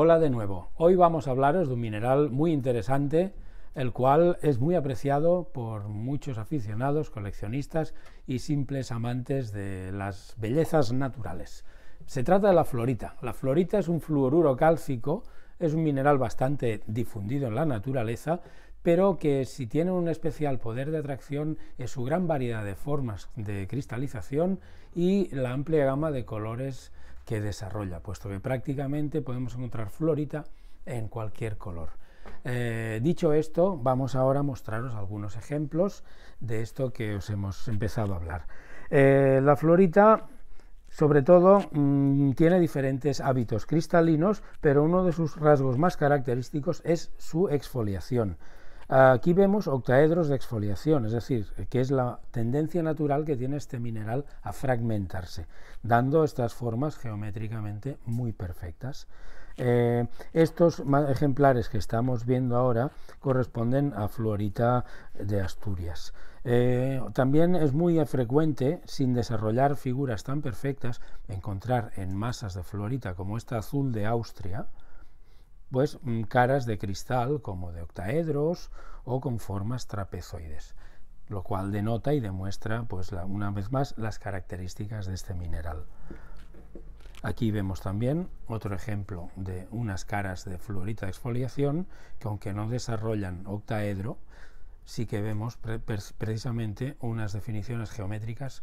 Hola de nuevo. Hoy vamos a hablaros de un mineral muy interesante, el cual es muy apreciado por muchos aficionados, coleccionistas y simples amantes de las bellezas naturales. Se trata de la florita. La florita es un fluoruro cálcico es un mineral bastante difundido en la naturaleza, pero que si tiene un especial poder de atracción es su gran variedad de formas de cristalización y la amplia gama de colores que desarrolla, puesto que prácticamente podemos encontrar florita en cualquier color. Eh, dicho esto, vamos ahora a mostraros algunos ejemplos de esto que os hemos empezado a hablar. Eh, la florita sobre todo mm, tiene diferentes hábitos cristalinos, pero uno de sus rasgos más característicos es su exfoliación. Aquí vemos octaedros de exfoliación, es decir, que es la tendencia natural que tiene este mineral a fragmentarse, dando estas formas geométricamente muy perfectas. Eh, estos ejemplares que estamos viendo ahora corresponden a Florita de Asturias. Eh, también es muy frecuente, sin desarrollar figuras tan perfectas, encontrar en masas de fluorita como esta azul de Austria, pues mm, caras de cristal como de octaedros o con formas trapezoides, lo cual denota y demuestra, pues una vez más, las características de este mineral. Aquí vemos también otro ejemplo de unas caras de fluorita de exfoliación que aunque no desarrollan octaedro, sí que vemos precisamente unas definiciones geométricas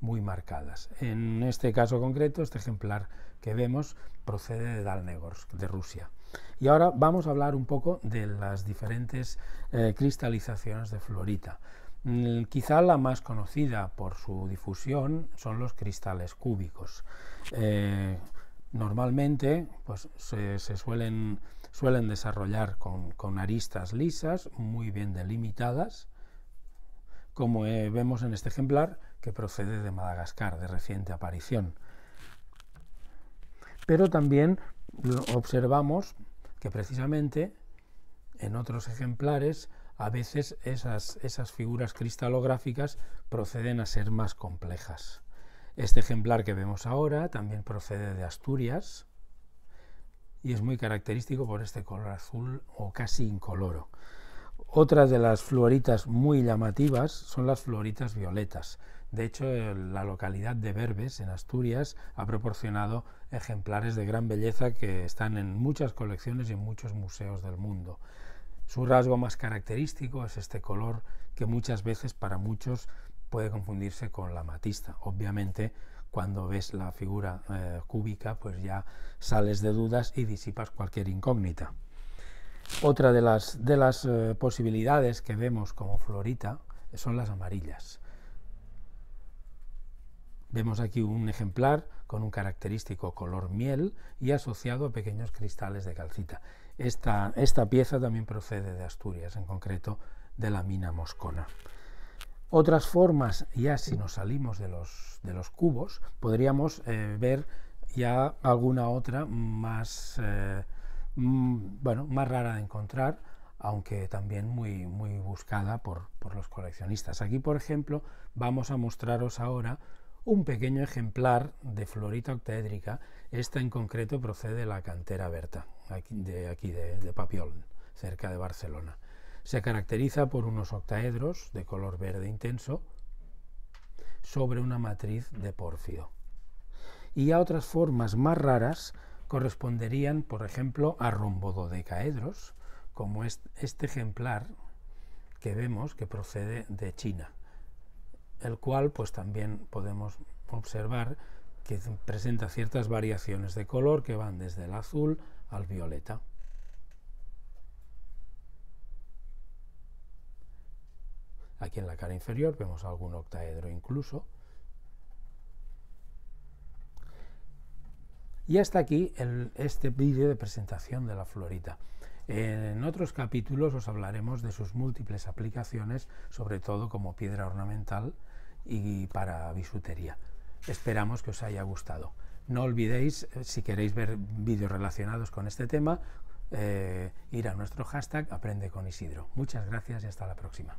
muy marcadas. En este caso concreto, este ejemplar que vemos procede de Dalnegorsk, de Rusia. Y ahora vamos a hablar un poco de las diferentes eh, cristalizaciones de fluorita. Mm, quizá la más conocida por su difusión son los cristales cúbicos. Eh, normalmente pues, se suelen suelen desarrollar con, aristas lisas, muy bien delimitadas, como eh, vemos en este ejemplar que procede de Madagascar, de reciente aparición. Pero también observamos que precisamente en otros ejemplares a veces esas, esas figuras cristalográficas proceden a ser más complejas. Este ejemplar que vemos ahora también procede de Asturias, y es muy característico por este color azul o casi incoloro. Otra de las floritas muy llamativas son las floritas violetas. De hecho, la localidad de Berbes, en Asturias, ha proporcionado ejemplares de gran belleza que están en muchas colecciones y en muchos museos del mundo. Su rasgo más característico es este color que muchas veces para muchos puede confundirse con la matista. Obviamente, cuando ves la figura eh, cúbica, pues ya sales de dudas y disipas cualquier incógnita. Otra de las, eh, posibilidades que vemos como florita son las amarillas. Vemos aquí un ejemplar con un característico color miel y asociado a pequeños cristales de calcita. esta pieza también procede de Asturias, en concreto de la mina moscona. Otras formas, ya si nos salimos de los, de los cubos, podríamos eh, ver ya alguna otra más, eh, mm, bueno, más rara de encontrar, aunque también muy, muy buscada por, los coleccionistas. Aquí, por ejemplo, vamos a mostraros ahora un pequeño ejemplar de florita octaédrica. Esta en concreto procede de la cantera Berta, aquí de, aquí de, de Papiol, cerca de Barcelona. Se caracteriza por unos octaedros de color verde intenso sobre una matriz de pórfido. Y a otras formas más raras corresponderían, por ejemplo, a rombododecaedros, como este ejemplar que vemos que procede de China, el cual pues también podemos observar que presenta ciertas variaciones de color que van desde el azul al violeta. Aquí en la cara inferior vemos algún octaedro incluso. Y hasta aquí este vídeo de presentación de la florita. En otros capítulos os hablaremos de sus múltiples aplicaciones, sobre todo como piedra ornamental y para bisutería. Esperamos que os haya gustado. No olvidéis, eh, si queréis ver vídeos relacionados con este tema, eh, ir a nuestro hashtag Aprende con Isidro. Muchas gracias y hasta la próxima.